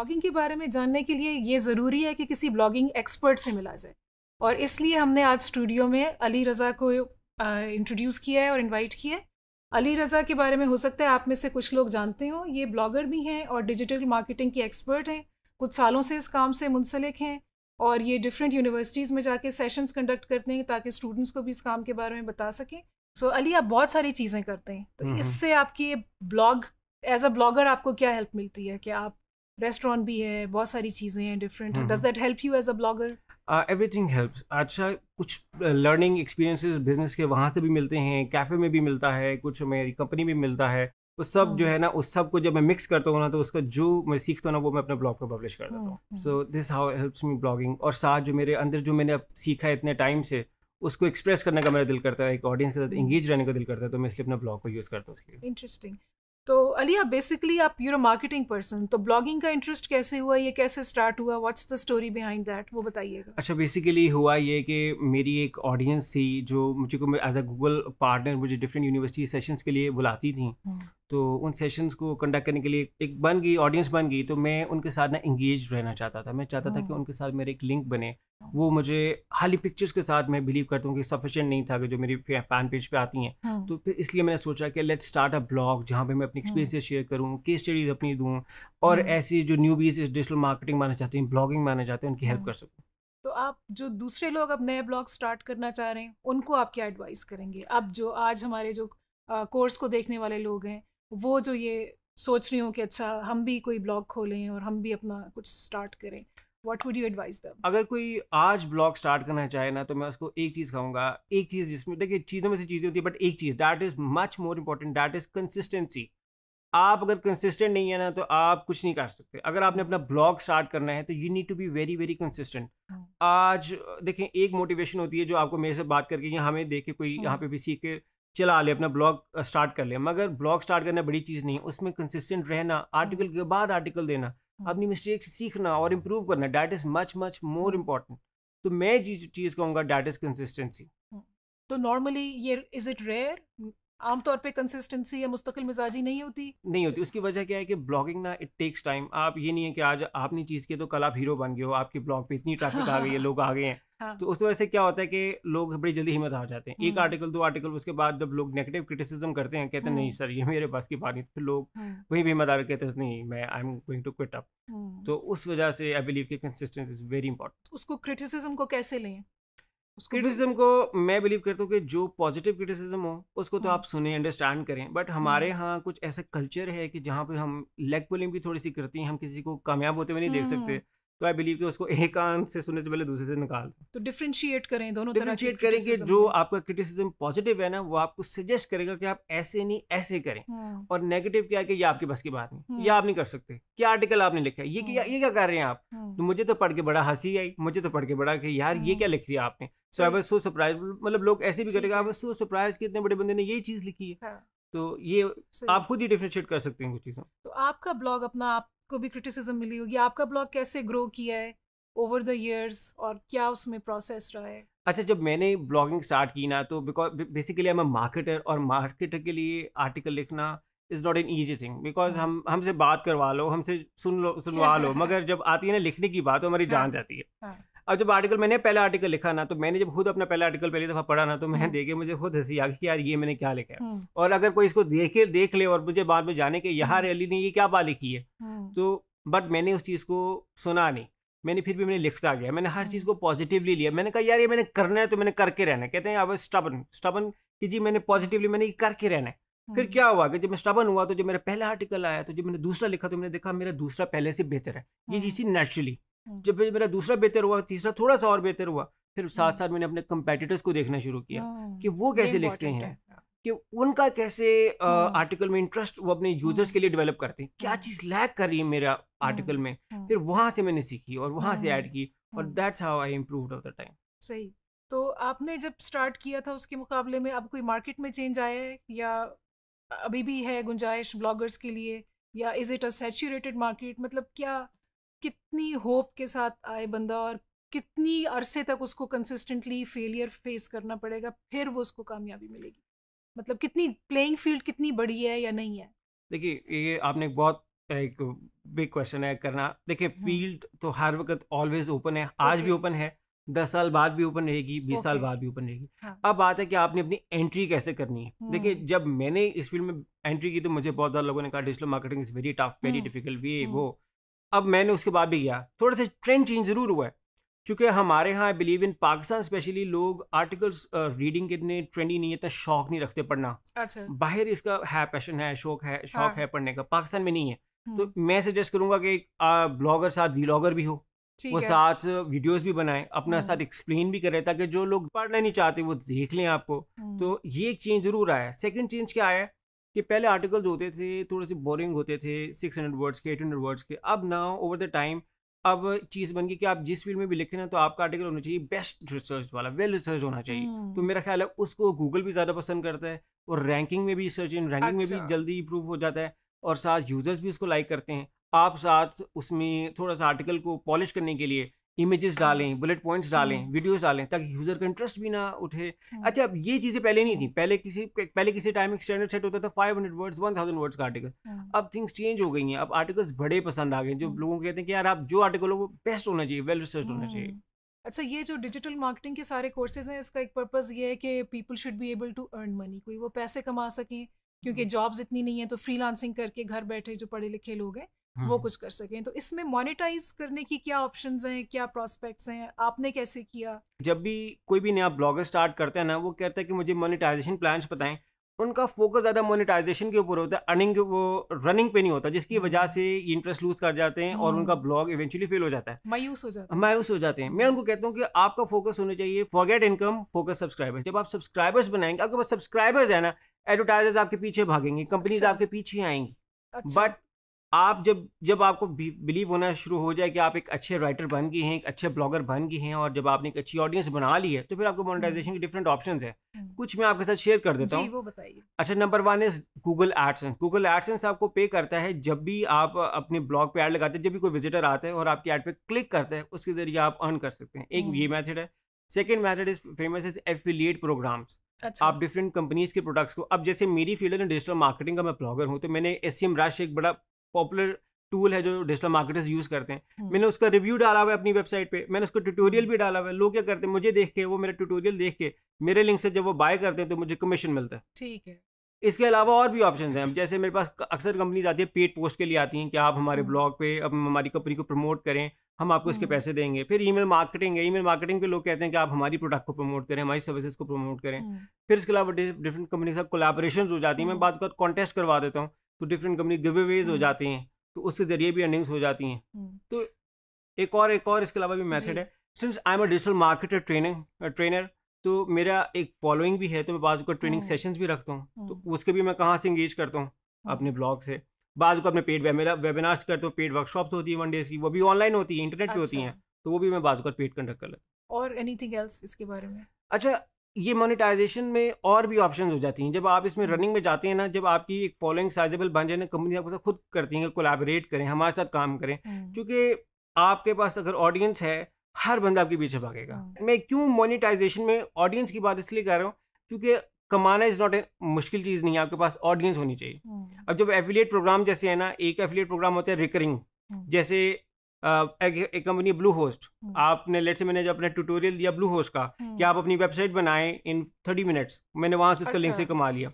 Blogging के बारे में जानने के लिए ये ज़रूरी है कि किसी ब्लॉगिंग एक्सपर्ट से मिला जाए और इसलिए हमने आज स्टूडियो में अली रज़ा को इंट्रोड्यूस किया है और इनवाइट किया है अली रज़ा के बारे में हो सकता है आप में से कुछ लोग जानते हो ये ब्लॉगर भी हैं और डिजिटल मार्केटिंग के एक्सपर्ट हैं कुछ सालों से इस काम से मुंसलिक हैं और ये डिफरेंट यूनिवर्सिटीज़ में जाके सेशंस कंडक्ट करते हैं ताकि स्टूडेंट्स को भी इस काम के बारे में बता सकें सो so, अली आप बहुत सारी चीज़ें करते हैं तो हम्म, हम्म। इससे आपकी ब्लॉग एज अ ब्लॉगर आपको क्या हेल्प मिलती है कि आप रेस्टोरेंट भी है बहुत सारी चीज़ें हैं different does that help you as a blogger everything helps अच्छा कुछ लर्निंग एक्सपीरियंसेस बिजनेस के वहाँ से भी मिलते हैं कैफ़े में भी मिलता है कुछ मेरी कंपनी में मिलता है वो सब हाँ। जो है ना उस सब को जब मैं मिक्स करता हूँ ना तो उसका जो मैं सीखता हूँ ना वो मैं अपने ब्लॉग पर पब्लिश कर देता हूँ so this how helps me blogging और साथ जो मेरे अंदर जो मैंने अब सीखा है इतने टाइम से उसको एक्सप्रेस करने का मेरा दिल करता है एक ऑडियंस के साथ इंगेज हाँ। रहने का दिल करता है तो मैं इसलिए अपना ब्लॉग को यूज़ करता हूँ इसलिए इंटरेस्टिंग तो अलिया बेसिकली आप यूर मार्केटिंग पर्सन तो ब्लॉगिंग का इंटरेस्ट कैसे हुआ ये कैसे स्टार्ट हुआ what's the story behind that वो बताइएगा अच्छा बेसिकली हुआ ये कि मेरी एक ऑडियंस थी जो मुझे को एज अ गूगल पार्टनर मुझे डिफरेंट यूनिवर्सिटी सेशंस के लिए बुलाती थी हम्म। तो उन सेशंस को कंडक्ट करने के लिए एक बन गई ऑडियंस बन गई तो मैं उनके साथ ना इंगेज रहना चाहता था मैं चाहता था कि उनके साथ मेरे एक लिंक बने वो मुझे खाली पिक्चर्स के साथ मैं बिलीव करता हूँ कि सफिशेंट नहीं था कि जो मेरी फैन पेज पे आती हैं हाँ। तो फिर इसलिए मैंने सोचा कि लेट स्टार्ट अ ब्लॉग जहाँ पे मैं अपनी एक्सपीरियंसेस शेयर करूँ के स्टडीज अपनी दूँ और हाँ। ऐसी जो न्यू बीज डिजिटल मार्केटिंग माना चाहते हैं ब्लॉगिंग माना चाहते हैं उनकी हेल्प हाँ। कर सकूँ तो आप जो दूसरे लोग अब नए ब्लॉग स्टार्ट करना चाह रहे हैं उनको आप क्या एडवाइस करेंगे अब जो आज हमारे जो कोर्स को देखने वाले लोग हैं वो जो ये सोच रही हूँ कि अच्छा हम भी कोई ब्लॉग खोलें और हम भी अपना कुछ स्टार्ट करें वट वुड यू एडवाइस दम अगर कोई आज ब्लॉग स्टार्ट करना चाहे ना तो मैं उसको एक चीज़ कहूँगा एक चीज़ जिसमें देखिए चीज़ों में से चीज़ें होती है बट एक चीज़ that is much more important that is consistency आप अगर कंसिस्टेंट नहीं है ना तो आप कुछ नहीं कर सकते अगर आपने अपना ब्लॉग स्टार्ट करना है तो you need to be very very consistent आज देखें एक मोटिवेशन होती है जो आपको मेरे से बात करके या हमें देख के कोई हाँ। यहाँ पे भी सीख के चला ले अपना ब्लॉग स्टार्ट कर ले मगर ब्लॉग स्टार्ट करना बड़ी चीज़ नहीं उसमें कंसिस्टेंट रहना आर्टिकल के बाद आर्टिकल देना हम्म। अपनी मिस्टेक्स सीखना और इम्प्रूव करना that is much much more important तो मैं जिस चीज़ कहूँगा डैट इज़ कंसिस्टेंसी तो नॉर्मली ये इज इट रेयर आमतौर पे कंसिस्टेंसी या मुस्तकिल मिजाजी नहीं होती नहीं होती उसकी वजह क्या है कि ब्लॉगिंग ना इट टेक्स टाइम आप ये नहीं है कि आज आपने चीज़ की तो कल आप हीरो बन गए हो आपके ब्लॉग पे इतनी ट्रैफिक आ गई है लोग आ गए हैं हाँ। तो उस वजह से क्या होता है कि लोग बड़ी जल्दी हिम्मत हार जाते हैं एक आर्टिकल हम्म। दो आर्टिकल उसके बाद जब लोग नेगेटिव क्रिटिसिज्म करते हैं कहते हैं नहीं हम्म। सर ये मेरे पास की बात नहीं फिर लोग वहीं भी हिम्मत हार कहते हैं नहीं मैं I am going to quit up तो उस वजह से आई बिलीव की कंसिस्टेंसी इज वेरी इंपॉर्टेंट उसको क्रिटिसिज्म को कैसे लें क्रिटिसिज्म को मैं बिलीव करता हूँ कि जो पॉजिटिव क्रिटिसिज्म हो उसको तो आप सुने अंडरस्टैंड करें बट हमारे हम्म। यहाँ कुछ ऐसा कल्चर है कि जहाँ पे हम लेग पुलिंग भी थोड़ी सी करती हैं हम किसी को कामयाब होते हुए नहीं देख हम्म। सकते तो आई बिलीव कि उसको एक कान से सुनने से पहले दूसरे से निकाल दें तो डिफ्रेंशिएट करें दोनों डिफ्रेंशिएट करें कि जो आपका क्रिटिसिज्म पॉजिटिव है ना वो आपको सजेस्ट करेगा कि आप ऐसे नहीं ऐसे करें हाँ। और नेगेटिव क्या है कि ये आपके बस की बात नहीं हाँ। ये आप नहीं कर सकते क्या आर्टिकल आपने लिखा है ये क्या हाँ। ये क्या कर रहे हैं आप तो मुझे तो पढ़ के बड़ा हंसी आई मुझे तो पढ़ के बड़ा कि यार ये क्या लिख रही है आपने सो आई वाज सो सरप्राइज मतलब लोग ऐसे भी करेगा आई वाज सो सरप्राइज कि इतने बड़े बंदे ने यही चीज लिखी है तो ये आप खुद ही डिफ्रेंशिएट कर सकते हैं कुछ चीज़ों तो आपका ब्लॉग अपना आप को भी क्रिटिसिज्म मिली होगी आपका ब्लॉग कैसे ग्रो किया है ओवर द ईयर्स और क्या उसमें प्रोसेस रहा है अच्छा जब मैंने ब्लॉगिंग स्टार्ट की ना तो बिकॉज बेसिकली आई मार्केटर और मार्केटर के लिए आर्टिकल लिखना is not an easy thing because हम हमसे बात करवा लो हमसे सुन लो सुनवा लो मगर जब आती है ना लिखने की बात तो हमारी हाँ। जान जाती है हाँ. अब जब आर्टिकल मैंने पहला आर्टिकल लिखा ना तो मैंने जब खुद अपना पहला आर्टिकल पहली दफ़ा पढ़ा ना तो मैं हम्म। देखे मुझे खुद हंसी आ गई कि यार ये मैंने क्या लिखा है हम्म। और अगर कोई इसको देखे देख ले और मुझे बाद में जाने के यहाँ अली ने ये क्या बात लिखी है हम्म। तो बट मैंने उस चीज़ को सुना नहीं मैंने फिर भी मैंने लिखता गया मैंने हर चीज़ को पॉजिटिवली लिया मैंने कहा यार ये मैंने करना है तो मैंने करके रहना है कहते हैं अब स्टबन स्टबन कि जी मैंने पॉजिटिवली मैंने ये करके रहना है फिर क्या हुआ कि जब मैं स्टबन हुआ तो जब मेरा पहला आर्टिकल आया तो जब मैंने दूसरा लिखा तो मैंने देखा मेरा दूसरा पहले से बेहतर है ये चीज़ नेचुरली जब मेरा दूसरा बेहतर हुआ तीसरा थोड़ा सा और बेहतर हुआ फिर साथ साथ मैंने अपने कंपेटिटर्स को देखना शुरू किया कि वो कैसे लिखते हैं कि उनका कैसे आर्टिकल में इंटरेस्ट वो अपने यूजर्स के लिए डेवलप करते हैं क्या चीज़ लैक कर रही है मेरा आर्टिकल में फिर वहाँ से मैंने सीखी और वहाँ से ऐड की और that's how I improve of the time सही तो आपने जब स्टार्ट किया था उसके मुकाबले में अब कोई मार्केट में चेंज आया है या अभी भी है गुंजाइश ब्लॉगर्स के लिए या is it a saturated market मतलब क्या कितनी होप के साथ आए बंदा और कितनी अरसे तक उसको कंसिस्टेंटली फेलियर फेस करना पड़ेगा फिर वो उसको कामयाबी मिलेगी मतलब कितनी प्लेइंग फील्ड कितनी बड़ी है या नहीं है देखिए ये आपने बहुत एक बिग क्वेश्चन है करना देखिए फील्ड हाँ। तो हर वक्त ऑलवेज ओपन है आज okay. भी ओपन है दस साल बाद भी ओपन रहेगी बीस okay. साल बाद भी ओपन रहेगी हाँ. अब बात है कि आपने अपनी एंट्री कैसे करनी है देखिए हम्म। जब मैंने इस फील्ड में एंट्री की तो मुझे बहुत ज़्यादा लोगों ने कहा digital marketing is very tough very difficult ये वो अब मैंने उसके बाद भी किया थोड़ा सा ट्रेंड चेंज ज़रूर हुआ है क्योंकि हमारे यहाँ I believe in Pakistan specially लोग आर्टिकल्स रीडिंग के इतने ट्रेंडी नहीं है इतना शौक नहीं रखते पढ़ना अच्छा बाहर इसका है पैशन है शौक है शौक हाँ। है पढ़ने का पाकिस्तान में नहीं है हम्म। तो मैं सजेस्ट करूंगा कि ब्लॉगर साथ व्लॉगर भी हो वो साथ वीडियोस भी बनाए अपना हम्म। साथ एक्सप्लेन भी करे ताकि जो लोग पढ़ना नहीं चाहते वो देख लें आपको हम्म। तो ये एक चेंज जरूर आया है सेकंड चेंज क्या आया कि पहले आर्टिकल्स होते थे थोड़े से बोरिंग होते थे सिक्स हंड्रेड वर्ड्स के एट हंड्रेड वर्ड्स के अब ना ओवर द टाइम अब चीज़ बन गई कि आप जिस फील्ड में भी लिखे ना तो आपका आर्टिकल होना चाहिए बेस्ट रिसर्च वाला वेल रिसर्च होना चाहिए हम्म। तो मेरा ख्याल है उसको गूगल भी ज़्यादा पसंद करता है और रैंकिंग में भी सर्च इन रैंकिंग में भी अच्छा। जल्दी इंप्रूव हो जाता है और साथ यूज़र्स भी उसको लाइक करते हैं आप साथ उसमें थोड़ा सा आर्टिकल को पॉलिश करने के लिए इमेजेस हाँ। डालें बुलेट पॉइंट्स हाँ। डालें वीडियोस डालें ताकि यूज़र का इंटरेस्ट भी ना उठे हाँ। अच्छा अब ये चीज़ें पहले नहीं थी पहले किसी पहले किसी टाइम एक स्टैंडर्ड सेट होता था five hundred words one thousand words का आर्टिकल अब थिंग्स चेंज हो गई हैं अब आर्टिकल्स बड़े पसंद आ गए जो लोगों को कहते हैं कि यार आप जो आर्टिकल हो वो बेस्ट होना चाहिए वेल रिसर्च होना चाहिए अच्छा ये जो डिजिटल मार्केटिंग के सारे कोर्सेज हैं इसका एक पर्पज़ ये है कि people should be able to earn money कोई वो पैसे कमा सकें क्योंकि जॉब्स इतनी नहीं है तो फ्रीलांसिंग करके घर बैठे जो पढ़े लिखे लोग हैं वो हम्म। कुछ कर सकें तो इसमें मोनिटाइज करने की क्या ऑप्शन हैं क्या प्रोस्पेक्ट हैं आपने कैसे किया जब भी कोई भी नया ब्लॉगर स्टार्ट करते हैं ना वो कहते हैं कि मुझे मोनिटाइजेशन प्लान्स बताएं उनका फोकस ज़्यादा मोनिटाइजेशन के ऊपर होता है अर्निंग वो रनिंग पे नहीं होता जिसकी हम्म, वजह हम्म। से इंटरेस्ट लूज कर जाते हैं और उनका ब्लॉग इवेंचुअली फेल हो जाता है मायूस हो जाता है मायूस हो जाते हैं मैं उनको कहता हूँ कि आपका फोकस होना चाहिए फॉरगेट इनकम फोकस सब्सक्राइबर्स जब आप सब्सक्राइबर्स बनाएंगे आपके पास सब्सक्राइबर्स है ना एडवर्टाइजर्स आपके पीछे भागेंगे कंपनीज अच्छा। आपके पीछे आएंगी बट अच्छा। आप जब जब आपको बिलीव होना शुरू हो जाए कि आप एक अच्छे राइटर बन गए हैं एक अच्छे ब्लॉगर बन गए हैं और जब आपने एक अच्छी ऑडियंस बना ली है तो फिर आपको मोनेटाइजेशन हम्म। के डिफरेंट ऑप्शन है कुछ मैं आपके साथ शेयर कर देता हूँ अच्छा number one is Google AdSense Google AdSense आपको पे करता है जब भी आप अपने ब्लॉग पे एड लगाते हैं जब भी कोई विजिटर आता है और आपकी एड पे क्लिक करता है उसके जरिए आप अर्न कर सकते हैं एक ये मैथड हम्म। है second method is famous is affiliate programs अच्छा। आप डिफरेंट कंपनीज के प्रोडक्ट्स को अब जैसे मेरी फील्ड है डिजिटल मार्केटिंग का मैं ब्लॉगर हूँ तो मैंने एस सी एम राश एक बड़ा पॉपुलर टूल है जो डिजिटल मार्केटर्स यूज करते हैं हम्म। मैंने उसका रिव्यू डाला हुआ है अपनी वेबसाइट पे मैंने उसका ट्यूटोरियल हम्म। भी डाला हुआ है लोग क्या करते हैं मुझे देख के वो मेरा ट्यूटोरियल देख के मेरे लिंक से जब वो बाय करते हैं तो मुझे कमीशन मिलता है ठीक है इसके अलावा और भी ऑप्शन हैं जैसे मेरे पास अक्सर कंपनीज आती है पेड पोस्ट के लिए आती हैं कि आप हमारे ब्लॉग हम्म। पे अब हमारी कंपनी को प्रमोट करें हम आपको इसके पैसे देंगे फिर ईमेल मार्केटिंग है ईमेल मार्केटिंग पे लोग कहते हैं कि आप हमारी प्रोडक्ट को प्रमोट करें हमारी सर्विसेज को प्रमोट करें फिर इसके अलावा डिफरेंट कंपनी के साथ कोलाबोरेशन हो जाती है मैं बात कर कॉन्टेस्ट करवा देता हूँ तो डिफरेंट कंपनी गिवे वेज हो हम्म। जाते हैं तो उसके जरिए भी अर्निंग्स हो जाती हैं हम्म। तो एक और एक और इसके अलावा भी मैथड है since I am a digital marketer training trainer तो मेरा एक फॉलोइंग भी है तो मैं बाजू का ट्रेनिंग हम्म। सेशंस भी रखता हूँ तो उसके भी मैं कहाँ से इंगेज करता हूँ अपने ब्लॉग से बाजू को अपने पेड वेबिनार्स करता हूँ पेड वर्कशॉप्स होती है वन डेज की वो भी ऑनलाइन होती है इंटरनेट पर होती अच्छा। हैं तो वो भी मैं बाजू का पेड कंडक्ट कर लेता और एनीथिंग एल्स इसके बारे में अच्छा ये मोनेटाइजेशन में और भी ऑप्शन हो जाती हैं जब आप इसमें रनिंग हम्म। में जाते हैं ना जब आपकी एक फॉलोइंग साइजेबल बन जाए ना कंपनी आपके साथ खुद करती हैं कोलैबोरेट करें हमारे साथ काम करें हम्म। क्योंकि आपके पास अगर ऑडियंस है हर बंदा आपके पीछे भागेगा हम्म। मैं क्यों मोनिटाइजेशन में ऑडियंस की बात इसलिए कर रहा हूँ क्योंकि कमाना इज़ नॉट ए मुश्किल चीज़ नहीं है आपके पास ऑडियंस होनी चाहिए अब जब एफिलिएट प्रोग्राम जैसे है ना एक एफिलिएट प्रोग्राम होता है रिकरिंग जैसे एक कंपनी ब्लू होस्ट आपने लेट से मैंने जो अपना ट्यूटोरियल दिया ब्लू होस्ट का हम्म। कि आप अपनी वेबसाइट बनाएं इन थर्टी मिनट्स मैंने वहां से उसका लिंक अच्छा। से कमा लिया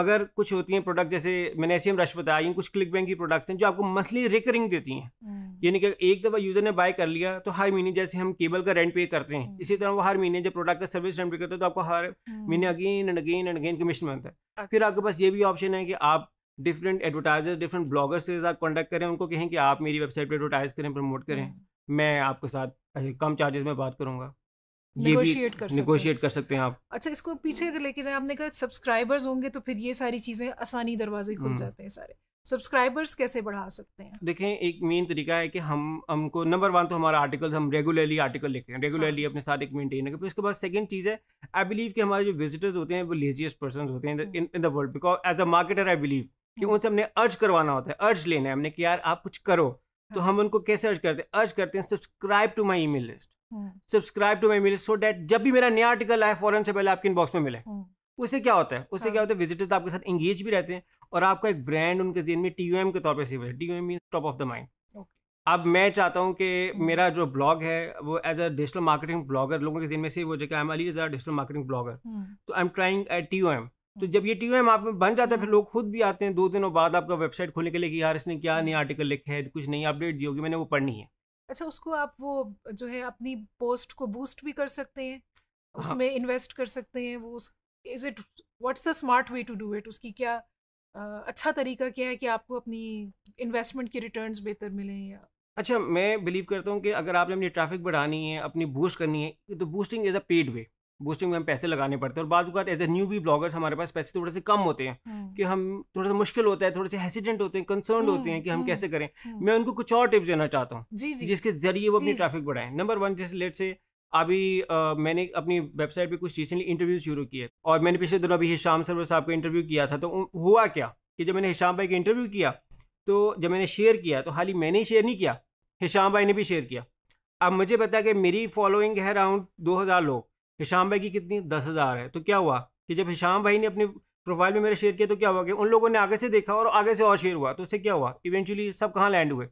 मगर कुछ होती हैं प्रोडक्ट जैसे मैंने एस रश बताया कुछ क्लिक बैंक की प्रोडक्ट्स हैं जो आपको मंथली रिकरिंग देती हैं हम्म। यानी कि एक दफ़ा यूजर ने बाय कर लिया तो हर महीने जैसे हम केबल का रेंट पे करते हैं हम्म। इसी तरह वो हर महीने जब प्रोडक्ट का सर्विस रेंट पे करते हैं तो आपको हर महीने again and again and again commission मिलता है फिर अच्छा। आपके पास ये भी ऑप्शन है कि आप डिफरेंट एडवर्टाइजर डिफरेंट ब्लॉगर्स से आप कॉन्टैक्ट करें उनको कहें कि आप मेरी वेबसाइट पर एडवर्टाइज करें प्रमोट करें हम्म। मैं आपके साथ कम चार्जेस में बात करूँगा निगोशिएट कर निगोशिएट कर सकते हैं आप अच्छा इसको पीछे अगर लेके जाए आपने कहा सब्सक्राइबर्स होंगे तो फिर ये सारी चीज़ें आसानी दरवाजे खुल हम्म। जाते हैं सारे सब्सक्राइबर्स कैसे बढ़ा सकते हैं देखें एक मेन तरीका है कि हम हमको नंबर वन तो हमारा आर्टिकल्स हम रेगुलरली आर्टिकल लिखते हैं रेगुलरली हाँ। अपने साथ एक मेंटेन रखें फिर उसके बाद सेकंड चीज़ है आई बिलीव कि हमारे जो विजिटर्स होते हैं वो लेजीएस्ट पर्सन होते हैं in the world because as a marketer I believe कि हम्म। उनसे हमने अर्ज करवाना होता है अर्ज लेना है हमने कि यार आप कुछ करो तो हाँ। हम उनको कैसे अर्ज करते हैं अर्ज करते हैं subscribe to my email list subscribe to my email list so that जब भी मेरा नया आर्टिकल आए फॉरन से पहले आपके इनबॉक्स में मिले हम्म। उससे क्या होता है उससे क्या हाँ। होता है विजिटर्स आपके साथ इंगेज भी रहते हैं और आपका एक ब्रांड उनके जेन में टी के तौर पर सेव है टी mean top of the mind अब मैं चाहता हूँ कि हम्म। मेरा जो ब्लॉग है वो as a digital marketing blogger लोगों के जेन में से वो जो I am Ali digital marketing blogger तो आई एम ट्राइंग एट टी तो जब ये टी आप में बन जाता है फिर लोग खुद भी आते हैं दो दिनों बाद आपका वेबसाइट खोलने के लिए कि यार इसने क्या नया हम्म। आर्टिकल लिखा है कुछ नई अपडेट दी होगी मैंने वो पढ़नी है अच्छा उसको आप वो जो है अपनी पोस्ट को बूस्ट भी कर सकते हैं हाँ। उसमें इन्वेस्ट कर सकते हैं वो is it what's the smart way to do it उसकी क्या आ, अच्छा तरीका क्या है कि आपको अपनी इन्वेस्टमेंट के रिटर्न्स बेहतर मिले या अच्छा मैं बिलीव करता हूँ कि अगर आपने अपनी ट्रैफिक बढ़ानी है अपनी बूस्ट करनी है तो boosting is a paid way boosting में हम पैसे लगाने पड़ते हैं और बाजू का as a newbie bloggers हमारे पास पैसे थोड़े से कम होते हैं हम्म। कि हम थोड़ा सा मुश्किल होता है थोड़े से हेसिडेंट होते हैं कंसर्न होते हैं हम्म, कि हम हम्म, कैसे करें मैं उनको कुछ और टिप्स देना चाहता हूँ जिसके जरिए वो अपनी ट्रैफिक बढ़ाएं नंबर वन जैसे लेट से अभी आ, मैंने अपनी वेबसाइट पे कुछ रिसेंटली इंटरव्यू शुरू किए और मैंने पिछले दिनों अभी हिशाम सरवर साहब का इंटरव्यू किया था तो हुआ क्या कि जब मैंने हिशाम भाई का इंटरव्यू किया तो जब मैंने शेयर किया तो हाल ही मैंने ही शेयर नहीं किया हिशाम भाई ने भी शेयर किया अब मुझे पता कि मेरी फॉलोइंग है अराउंड दो हज़ार लोग हिशाम भाई की कितनी दस हज़ार है तो क्या हुआ कि जब हिशाम भाई ने अपने प्रोफाइल में मेरा शेयर किया तो क्या हुआ कि उन लोगों ने आगे से देखा और आगे से और शेयर हुआ तो उससे क्या हुआ इवेंचुअली सब कहाँ लैंड हुए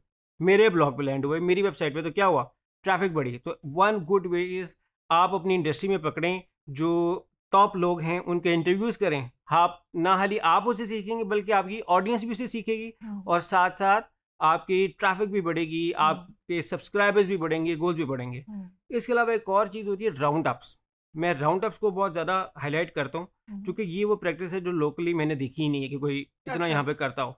मेरे ब्लॉग पर लैंड हुए मेरी वेबसाइट पर तो क्या हुआ ट्रैफिक बढ़ी तो वन गुड वे इज़ आप अपनी इंडस्ट्री में पकड़ें जो टॉप लोग हैं उनके इंटरव्यूज़ करें आप ना खाली आप उसे सीखेंगे बल्कि आपकी ऑडियंस भी उसे सीखेगी हाँ। और साथ साथ आपकी ट्रैफिक भी बढ़ेगी हाँ। आपके सब्सक्राइबर्स भी बढ़ेंगे गोल्स भी बढ़ेंगे हाँ। इसके अलावा एक और चीज़ होती है राउंड अप्स मैं राउंड अप्स को बहुत ज़्यादा हाईलाइट करता हूँ हम्म। क्योंकि ये वो प्रैक्टिस है जो लोकली मैंने देखी ही नहीं है कि कोई इतना अच्छा। यहाँ पे करता हो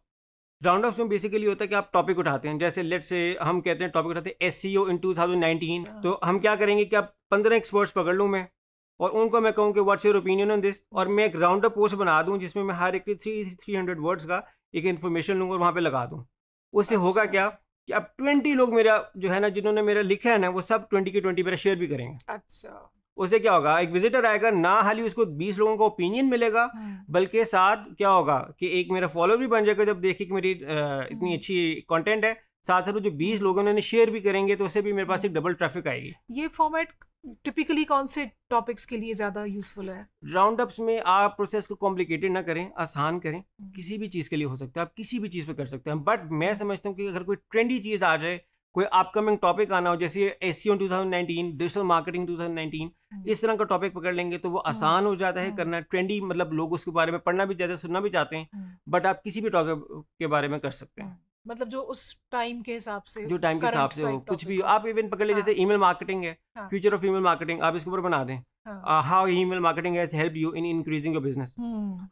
राउंड अप्स में बेसिकली होता है कि आप टॉपिक उठाते हैं जैसे लेट से हम कहते हैं टॉपिक उठाते हैं S E O in two thousand nineteen तो हम क्या करेंगे कि आप पंद्रह एक्सपर्ट्स पकड़ लूँ मैं और उनको मैं कहूँ कि what's your opinion on this और मैं एक राउंड अप पोस्ट बना दूँ जिसमें मैं हर एक थ्री थ्री हंड्रेड वर्ड्स का एक इन्फॉर्मेशन लूँगा और वहाँ पर लगा दूँ उससे होगा अच्छा। क्या कि अब ट्वेंटी लोग मेरा जो है ना जिन्होंने मेरा लिखा है ना वो सब ट्वेंटी के ट्वेंटी मेरा शेयर भी करेंगे अच्छा उसे क्या होगा एक विजिटर आएगा ना हाली उसको बीस लोगों का ओपिनियन मिलेगा हाँ। बल्कि साथ क्या होगा कि एक मेरा फॉलोअर भी बन जाएगा जब देखे कि मेरी इतनी हाँ। अच्छी कंटेंट है साथ साथ जो बीस लोग उन्होंने शेयर भी करेंगे तो उससे भी मेरे पास एक डबल ट्रैफिक आएगी ये फॉर्मेट टिपिकली कौन से टॉपिक्स के लिए ज़्यादा यूजफुल है राउंड अप्स में आप प्रोसेस को कॉम्प्लिकेटेड ना करें आसान करें हम्म। किसी भी चीज़ के लिए हो सकता है आप किसी भी चीज़ पे कर सकते हैं बट मैं समझता हूँ कि अगर कोई ट्रेंडी चीज़ आ जाए कोई अपकमिंग टॉपिक आना हो जैसे S E to digital marketing 2019 इस तरह का टॉपिक पकड़ लेंगे तो वो आसान हो जाता है हम्म। करना ट्रेंडी मतलब लोग उसके बारे में पढ़ना भी चाहते हैं सुनना भी चाहते हैं बट हम्म। आप किसी भी टॉपिक के बारे में कर सकते हैं हम्म। मतलब जो उस टाइम के हिसाब से जो टाइम के हिसाब से हो कुछ भी हो आप इवन पकड़ लीजिए जैसे ईमेल हाँ। मार्केटिंग है फ्यूचर ऑफ ईमेल मार्केटिंग आप इसके ऊपर बना दें how email marketing has help you in increasing your business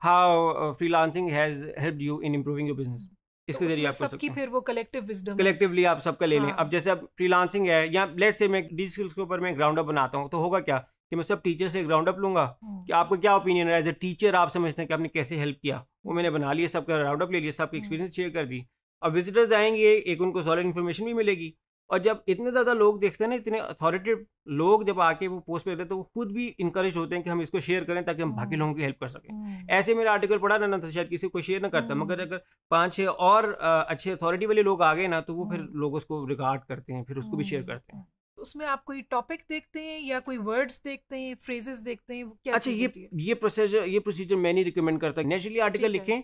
how freelancing has help you in improving your business तो इसके जरिए आप सबकी फिर वो कलेक्टिव विजडम कलेक्टिवली आप सबका ले लें हाँ। अब जैसे अब फ्रीलांसिंग है या लेट से मैं डी स्किल्स के ऊपर मैं ग्राउंड अप बनाता हूँ तो होगा क्या कि मैं सब टीचर से ग्राउंड अप लूंगा हाँ। कि आपका क्या ओपिनियन है एज ए टीचर आप समझते हैं कि आपने कैसे हेल्प किया वो मैंने बना लिया सबका राउंड अप ले लिया सबके एक्सपीरियंस शेयर कर दी अब विजिटर्स आएंगे एक उनको सॉलिड इन्फॉर्मेशन भी मिलेगी और जब इतने ज़्यादा लोग देखते हैं ना इतने अथॉरिटेटिव लोग जब आके वो पोस्ट पे रहते हैं तो वो खुद भी इंकरेज होते हैं कि हम इसको शेयर करें ताकि हम बाकी लोगों हम्म। की हेल्प कर सकें हम्म। ऐसे मेरा आर्टिकल पढ़ा ना तो शायद किसी को शेयर ना करता मगर हम्म। अगर पाँच छः और अच्छे अथॉरिटी वाले लोग आ गए ना तो वो फिर लोग उसको रिकॉर्ड करते हैं फिर उसको भी शेयर करते हैं उसमें आप कोई टॉपिक देखते हैं या कोई वर्ड्स देखते हैं फ्रेजेस देखते हैं क्या अच्छा ये ये प्रोसीजर ये प्रोसीजर मैं नहीं रिकमेंड करता नेचुरली आर्टिकल लिखें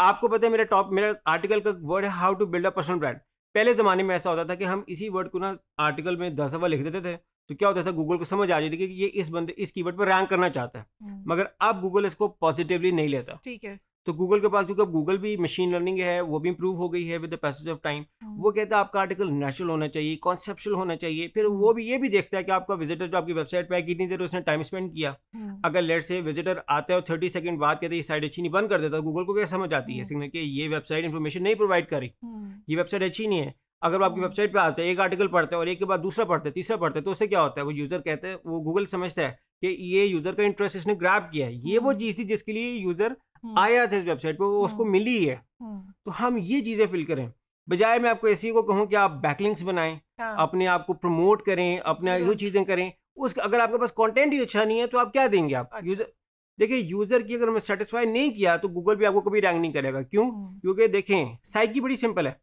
आपको पता है मेरा टॉप मेरा आर्टिकल का वर्ड है how to build a personal brand पहले ज़माने में ऐसा होता था कि हम इसी वर्ड को ना आर्टिकल में दस दफ़ा लिख देते थे तो क्या होता था गूगल को समझ आ जाती थी कि ये इस बंदे इस कीवर्ड पर रैंक करना चाहता है हम्म। मगर अब गूगल इसको पॉजिटिवली नहीं लेता ठीक है तो गूगल के पास क्योंकि गूगल भी मशीन लर्निंग है वो भी इंप्रूव हो गई है with the passage of time वो कहता है आपका आर्टिकल नेचुरल होना चाहिए कॉन्सेप्शुअल होना चाहिए फिर वो भी ये भी देखता है कि आपका विजिटर जो आपकी वेबसाइट पर है कितनी देर उसने टाइम स्पेंड किया हाँ। अगर लेट से विजिटर आता है और थर्टी सेकेंड बाद कहते हैं साइट अच्छी नहीं बंद कर देता है तो गूगल को क्या समझ आती है सिग्नल हाँ। कि ये वेबसाइट इन्फॉर्मेशन नहीं प्रोवाइड करी हाँ। ये वेबसाइट अच्छी नहीं है अगर आपकी वेबसाइट पे आते हैं एक आर्टिकल पढ़ते हैं और एक के बाद दूसरा पढ़ते हैं तीसरा पढ़ते हैं तो उससे क्या होता है वो यूज़र कहते हैं वो गूगल समझता है कि ये यूज़र का इंटरेस्ट इसने ग्रैप किया है ये वो चीज़ थी जिसके लिए यूज़र हम्म। आया था इस वेबसाइट पर वो हम्म। उसको मिली है हम्म। तो हम ये चीजें फिल करें बजाय मैं आपको ऐसी को कहूँ कि आप बैकलिंक्स बनाएं हाँ। अपने आप को प्रमोट करें अपने जो चीजें करें उस अगर आपके पास कंटेंट ही अच्छा नहीं है तो आप क्या देंगे आप अच्छा। यूजर देखिए यूजर की अगर मैं सेटिस्फाई नहीं किया तो गूगल भी आपको कभी रैंक नहीं करेगा क्यों क्योंकि देखें साइकी बड़ी सिंपल है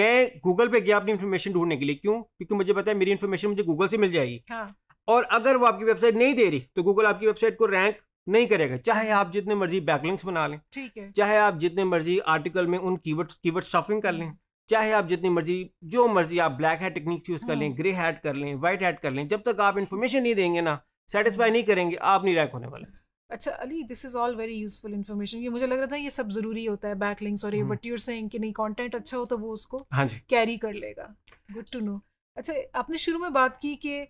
मैं गूगल पे गया अपनी इन्फॉर्मेशन ढूंढने के लिए क्यों क्योंकि मुझे पता है मेरी इन्फॉर्मेशन मुझे गूगल से मिल जाएगी हाँ। और अगर वो आपकी वेबसाइट नहीं दे रही तो गूगल आपकी वेबसाइट को रैंक नहीं करेगा चाहे आप जितने मर्जी बैकलिंक्स बना लें ठीक है चाहे आप जितने मर्जी आर्टिकल में उन कीवर्ड कीवर्ड शॉपिंग कर लें चाहे आप जितनी मर्जी जो मर्जी आप ब्लैक हैट टेक्निक यूज कर लें ग्रे हाँ। हैट कर लें व्हाइट हैट कर लें जब तक आप इन्फॉर्मेशन नहीं देंगे ना सेटिस्फाई नहीं करेंगे आप नहीं रैक होने वाले अच्छा Ali this is all very useful information ये मुझे लग रहा था ये सब ज़रूरी होता है बैक लिंक्स और ये बट यूर सेइंग कि नहीं कंटेंट अच्छा हो तो वो उसको हाँ जी कैरी कर लेगा गुड टू नो अच्छा आपने शुरू में बात की कि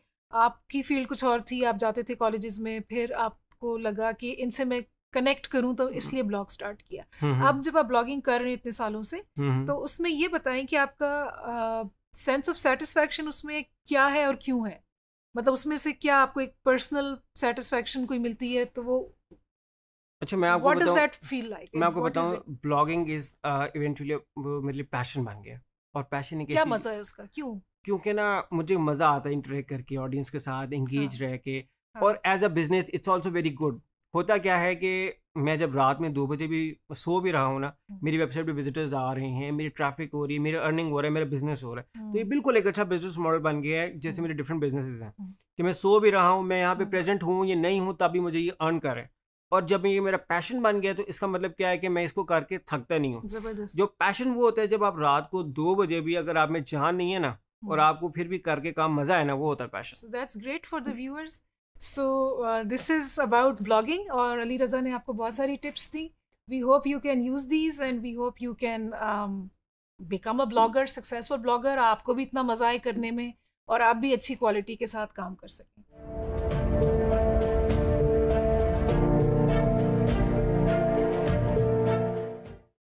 आपकी फील्ड कुछ और थी आप जाते थे कॉलेजेस में फिर आप आपको लगा कि इनसे मैं कनेक्ट करूं तो इसलिए ब्लॉग स्टार्ट किया अब हम्म, हम्म। जब आप ब्लॉगिंग कर रहे हैं इतने सालों से हम्म, तो उसमें ये बताएं कि आपका सेंस ऑफ सेटिस्फेक्शन उसमें क्या है और क्यों है मतलब उसमें से क्या आपको एक पर्सनल सेटिस्फेक्शन कोई मिलती है तो वो अच्छा मैं आपको बताऊं व्हाट फील लाइक मैं आपको बताऊं ब्लॉगिंग इज इवेंचुअली वो मेरे लिए पैशन बन गया और पैशन ही क्या मजा है उसका क्यों क्योंकि ना मुझे मज़ा आता है इंटरेक्ट करके ऑडियंस के साथ एंगेज हाँ. रह के हाँ। और as a business it's also very good होता क्या है कि मैं जब रात में दो बजे भी सो भी रहा हूँ ना हम्म। मेरी वेबसाइट पे विजिटर्स आ रहे हैं मेरी ट्रैफिक हो रही है मेरी अर्निंग हो रहा है मेरा बिजनेस हो रहा है तो ये हम्म। बिल्कुल एक अच्छा बिजनेस मॉडल बन गया है जैसे हम्म। मेरे डिफरेंट बिजनेसेस हैं कि मैं सो भी रहा हूँ मैं यहाँ पे प्रेजेंट हूँ या नहीं हूँ तभी मुझे ये अर्न करें और जब ये मेरा पैशन बन गया तो इसका मतलब क्या है कि मैं इसको करके थकता नहीं हूँ जो पैशन वो होता है जब आप रात को दो बजे भी अगर आप में जान नहीं है ना और आपको फिर भी करके काम मजा है ना वो होता है passion that's great for the viewers so this is about blogging और अली रज़ा ने आपको बहुत सारी टिप्स दी we hope you can use these and we hope you can become a blogger successful blogger आपको भी इतना मज़ा आए करने में और आप भी अच्छी क्वालिटी के साथ काम कर सकें